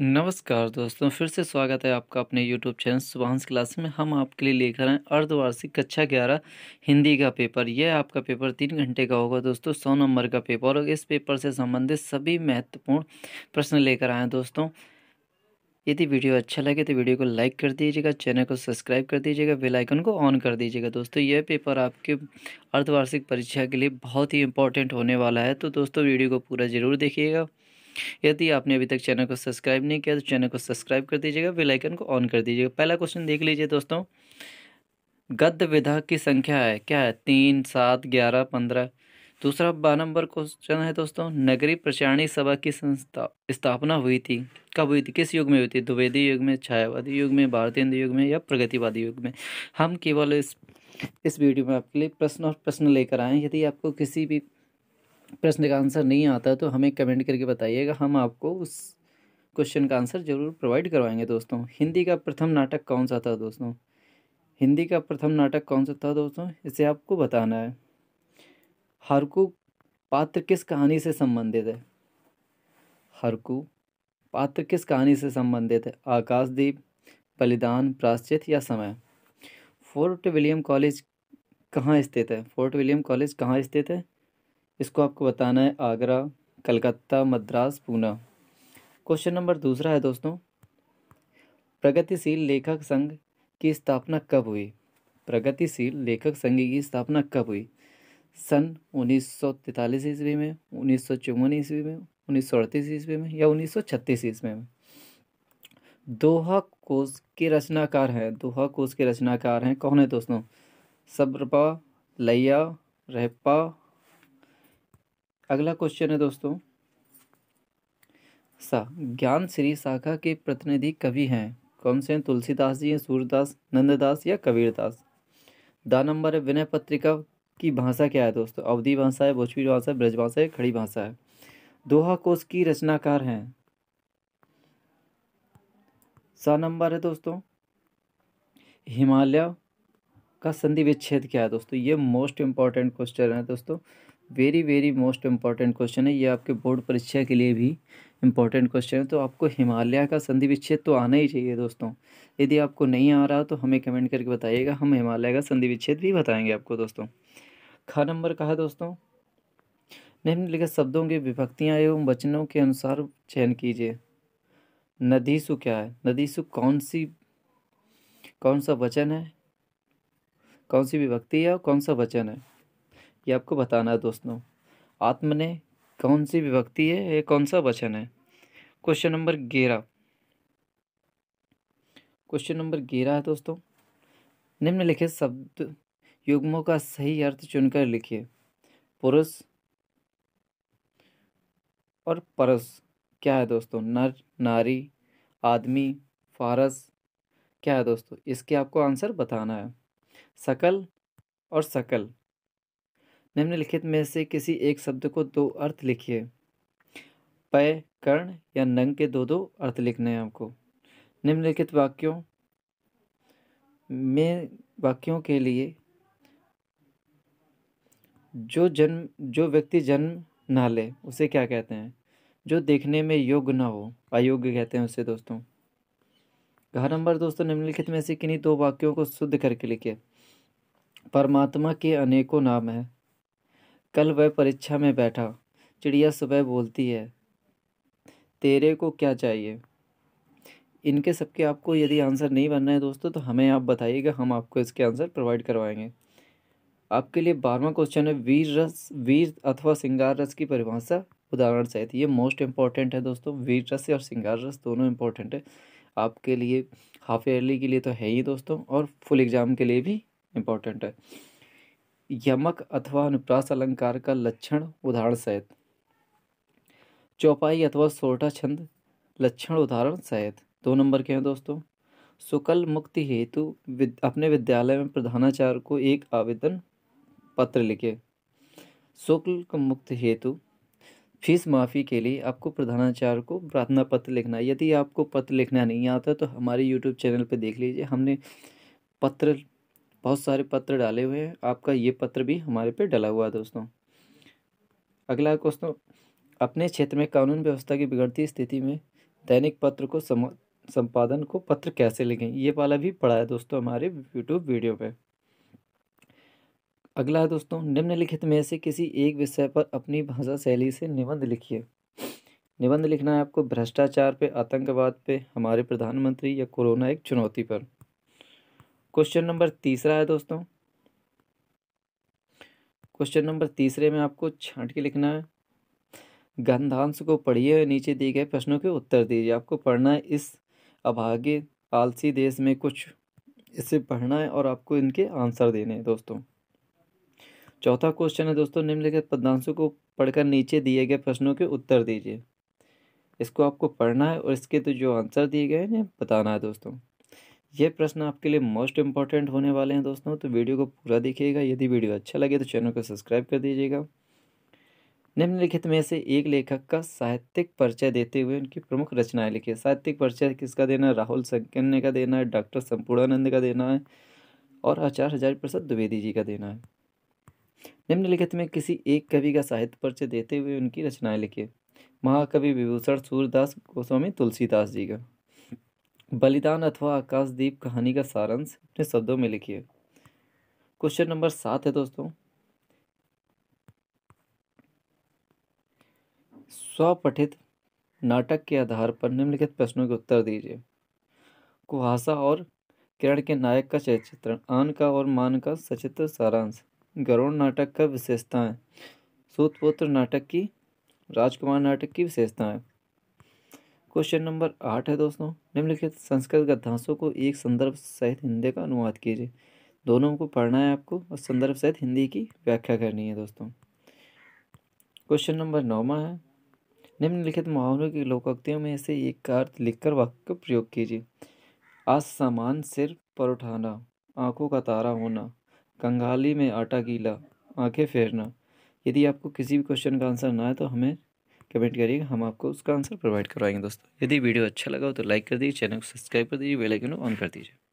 नमस्कार दोस्तों फिर से स्वागत है आपका अपने यूट्यूब चैनल सुबहांस क्लास में हम आपके लिए लेकर आए अर्धवार्षिक कक्षा ग्यारह हिंदी का पेपर यह आपका पेपर तीन घंटे का होगा दोस्तों सौ नंबर का पेपर और इस पेपर से संबंधित सभी महत्वपूर्ण प्रश्न लेकर आए दोस्तों यदि वीडियो अच्छा लगे तो वीडियो को लाइक कर दीजिएगा चैनल को सब्सक्राइब कर दीजिएगा बेलाइकन को ऑन कर दीजिएगा दोस्तों यह पेपर आपके अर्धवार्षिक परीक्षा के लिए बहुत ही इंपॉर्टेंट होने वाला है तो दोस्तों वीडियो को पूरा ज़रूर देखिएगा यदि आपने अभी तक चैनल को सब्सक्राइब नहीं किया तो चैनल को सब्सक्राइब कर दीजिएगा बेलाइकन को ऑन कर दीजिएगा पहला क्वेश्चन देख लीजिए दोस्तों गद्य विधा की संख्या है क्या है तीन सात ग्यारह पंद्रह दूसरा बारह नंबर क्वेश्चन है दोस्तों नगरी प्रचारणी सभा की संस्था स्थापना हुई थी कब हुई थी किस युग में हुई थी द्विवेदी युग में छायावादी युग में भारतीय युग में या प्रगतिवादी युग में हम केवल इस इस वीडियो में आपके लिए प्रश्न और प्रश्न लेकर आए यदि आपको किसी भी प्रश्न का आंसर नहीं आता तो हमें कमेंट करके बताइएगा हम आपको उस क्वेश्चन का आंसर जरूर प्रोवाइड करवाएंगे दोस्तों हिंदी का प्रथम नाटक कौन सा था दोस्तों हिंदी का प्रथम नाटक कौन सा था दोस्तों इसे आपको बताना है हरकू पात्र किस कहानी से संबंधित है हरकू पात्र किस कहानी से संबंधित है आकाशदीप बलिदान प्राश्चित या समय फोर्ट विलियम कॉलेज कहाँ स्थित है फोर्ट विलियम कॉलेज कहाँ स्थित है इसको आपको बताना है आगरा कलकत्ता मद्रास पूना क्वेश्चन नंबर दूसरा है दोस्तों प्रगतिशील लेखक संघ की स्थापना कब हुई प्रगतिशील लेखक संघ की स्थापना कब हुई सन तैतालीस ईस्वी में उन्नीस ईस्वी में उन्नीस ईस्वी में या उन्नीस ईस्वी में दोहा कोस के रचनाकार हैं दोहा कोस के रचनाकार हैं कौन है दोस्तों सब्रपा लैया रहपा अगला क्वेश्चन है दोस्तों सा ज्ञान श्री शाखा के प्रतिनिधि कवि हैं कौन से हैं तुलसीदास जी हैं सूरदास नंददास या कबीरदास द नंबर है विनय पत्रिका की भाषा क्या है दोस्तों अवधि भाषा है भोजपुरी भाषा है ब्रज भाषा है खड़ी भाषा है दोहा कोश की रचनाकार हैं सा नंबर है दोस्तों हिमालय का संधि विच्छेद क्या है दोस्तों ये मोस्ट इंपॉर्टेंट क्वेश्चन है दोस्तों very very most important question है ये आपके बोर्ड परीक्षा के लिए भी इम्पॉर्टेंट क्वेश्चन है तो आपको हिमालय का संधि विच्छेद तो आना ही चाहिए दोस्तों यदि आपको नहीं आ रहा तो हमें कमेंट करके बताइएगा हम हिमालय का संधि विच्छेद भी बताएंगे आपको दोस्तों खा नंबर कहा है दोस्तों निम्नलिखित शब्दों के विभक्तियाँ एवं वचनों के अनुसार चयन कीजिए नदी सु क्या है नदी सु कौन सी कौन सा वचन है कौन सी विभक्ति है और कौन सा वचन है ये आपको बताना है दोस्तों आत्म ने कौन सी विभक्ति है ये कौन सा वचन है क्वेश्चन नंबर ग्यारह क्वेश्चन नंबर ग्यारह है दोस्तों निम्नलिखित शब्द युग्मों का सही अर्थ चुनकर लिखिए पुरुष और परस क्या है दोस्तों नर नारी आदमी फारस क्या है दोस्तों इसके आपको आंसर बताना है सकल और सकल निम्नलिखित में से किसी एक शब्द को दो अर्थ लिखिए पय कर्ण या नंग के दो दो अर्थ लिखने हैं आपको निम्नलिखित वाक्यों में वाक्यों के लिए जो जन्म जो व्यक्ति जन्म ना ले उसे क्या कहते हैं जो देखने में योग्य ना हो अयोग्य कहते हैं उसे दोस्तों घर नंबर दोस्तों निम्नलिखित में से किन्हीं दो वाक्यों को शुद्ध करके लिखिए परमात्मा के अनेकों नाम हैं कल वह परीक्षा में बैठा चिड़िया सुबह बोलती है तेरे को क्या चाहिए इनके सबके आपको यदि आंसर नहीं बनना है दोस्तों तो हमें आप बताइएगा हम आपको इसके आंसर प्रोवाइड करवाएंगे आपके लिए बारहवा क्वेश्चन है वीर रस वीर अथवा सिंगार रस की परिभाषा उदाहरण सहित ये मोस्ट इम्पॉर्टेंट है दोस्तों वीर रस और सिंगार रस दोनों इम्पॉर्टेंट है आपके लिए हाफ ईयरली के लिए तो है ही दोस्तों और फुल एग्ज़ाम के लिए भी इम्पॉर्टेंट है यमक अथवा अनुप्रास अलंकार का लक्षण उदाहरण सहित चौपाई अथवा सोटा छंद लक्षण उदाहरण सहित दो नंबर के हैं दोस्तों सुकल मुक्ति हेतु विद, अपने विद्यालय में प्रधानाचार्य को एक आवेदन पत्र लिखे शुक्ल मुक्त हेतु फीस माफ़ी के लिए आपको प्रधानाचार्य को प्रार्थना पत्र लिखना यदि आपको पत्र लिखना नहीं आता तो हमारे यूट्यूब चैनल पर देख लीजिए हमने पत्र बहुत सारे पत्र डाले हुए हैं आपका ये पत्र भी हमारे पे डला हुआ है दोस्तों अगला क्वेश्चन अपने क्षेत्र में कानून व्यवस्था की बिगड़ती स्थिति में दैनिक पत्र को सम, संपादन को पत्र कैसे लिखें ये वाला भी पढ़ा है दोस्तों हमारे यूट्यूब वीडियो पे अगला है दोस्तों निम्नलिखित में से किसी एक विषय पर अपनी भाषा शैली से निबंध लिखिए निबंध लिखना है आपको भ्रष्टाचार पे आतंकवाद पे हमारे प्रधानमंत्री या कोरोना एक चुनौती पर क्वेश्चन नंबर तीसरा है दोस्तों क्वेश्चन नंबर तीसरे में आपको छांट के लिखना है गंधांश को पढ़िए नीचे दिए गए प्रश्नों के उत्तर दीजिए आपको पढ़ना है इस अभागे आलसी देश में कुछ इसे पढ़ना है और आपको इनके आंसर देने हैं दोस्तों चौथा क्वेश्चन है दोस्तों निम्नलिखित पदांशों को पढ़कर नीचे दिए गए प्रश्नों के उत्तर दीजिए इसको आपको पढ़ना है और इसके तो जो आंसर दिए गए हैं बताना है दोस्तों ये प्रश्न आपके लिए मोस्ट इंपॉर्टेंट होने वाले हैं दोस्तों तो वीडियो को पूरा देखिएगा यदि वीडियो अच्छा लगे तो चैनल को सब्सक्राइब कर दीजिएगा निम्नलिखित में से एक लेखक का साहित्यिक परिचय देते हुए उनकी प्रमुख रचनाएं लिखी साहित्यिक परिचय किसका देना है राहुल संकन्या का देना है डॉक्टर संपूर्णानंद का देना है और आचार्य हजार प्रसाद द्विवेदी जी का देना है निम्नलिखित में किसी एक कवि का साहित्य परिचय देते हुए उनकी रचनाएं लिखिए महाकवि विभूषण सूरदास गोस्वामी तुलसीदास जी का बलिदान अथवा आकाशदीप कहानी का सारांश अपने शब्दों में लिखिए क्वेश्चन नंबर सात है दोस्तों स्वपठित नाटक के आधार पर निम्नलिखित प्रश्नों के उत्तर दीजिए कुहासा और किरण के नायक का चरित्रण आन का और मान का सचित्र सारांश गरुण नाटक का विशेषताएं सूतपुत्र नाटक की राजकुमार नाटक की विशेषताएं क्वेश्चन नंबर आठ है दोस्तों निम्नलिखित संस्कृत गद्यांशों को एक संदर्भ सहित हिंदी का अनुवाद कीजिए दोनों को पढ़ना है आपको और संदर्भ सहित हिंदी की व्याख्या करनी है दोस्तों क्वेश्चन नंबर नौवा है निम्नलिखित मुहावरों की लोकोक्तियों में से एक का अर्थ लिखकर वाक्य प्रयोग कीजिए असमान सिर पर उठाना आँखों का तारा होना कंगाली में आटा गीला आंखें फेरना यदि आपको किसी भी क्वेश्चन का आंसर ना है तो हमें कमेंट करिएगा हम आपको उसका आंसर प्रोवाइड करवाएंगे दोस्तों यदि वीडियो अच्छा लगा हो तो लाइक कर दीजिए चैनल को सब्सक्राइब कर दीजिए बेल आइकन ऑन कर दीजिए